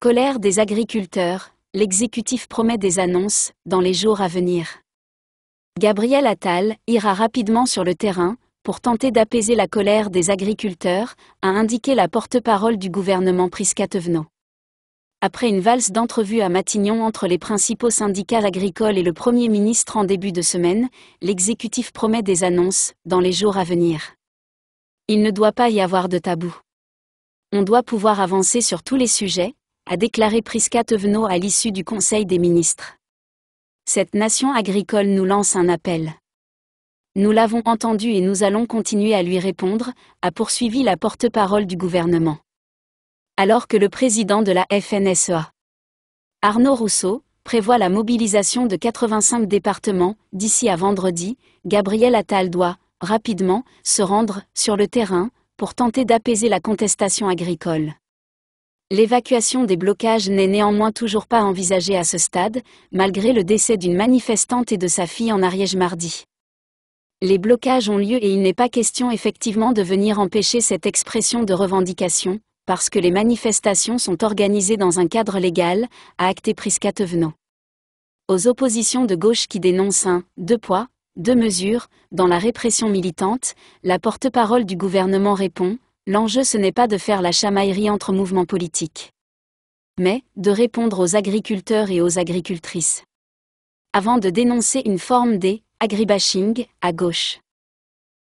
Colère des agriculteurs, l'exécutif promet des annonces, dans les jours à venir. Gabriel Attal ira rapidement sur le terrain, pour tenter d'apaiser la colère des agriculteurs, a indiqué la porte-parole du gouvernement Prisca Après une valse d'entrevues à Matignon entre les principaux syndicats agricoles et le Premier ministre en début de semaine, l'exécutif promet des annonces, dans les jours à venir. Il ne doit pas y avoir de tabou. On doit pouvoir avancer sur tous les sujets, a déclaré Prisca Tevenot à l'issue du Conseil des ministres. Cette nation agricole nous lance un appel. Nous l'avons entendu et nous allons continuer à lui répondre, a poursuivi la porte-parole du gouvernement. Alors que le président de la FNSEA, Arnaud Rousseau, prévoit la mobilisation de 85 départements, d'ici à vendredi, Gabriel Attal doit, rapidement, se rendre sur le terrain, pour tenter d'apaiser la contestation agricole. L'évacuation des blocages n'est néanmoins toujours pas envisagée à ce stade, malgré le décès d'une manifestante et de sa fille en Ariège mardi. Les blocages ont lieu et il n'est pas question effectivement de venir empêcher cette expression de revendication, parce que les manifestations sont organisées dans un cadre légal, a acté Prisca Tevenot. Aux oppositions de gauche qui dénoncent un « deux poids, deux mesures » dans la répression militante, la porte-parole du gouvernement répond L'enjeu ce n'est pas de faire la chamaillerie entre mouvements politiques, mais de répondre aux agriculteurs et aux agricultrices. Avant de dénoncer une forme des agribashing à gauche.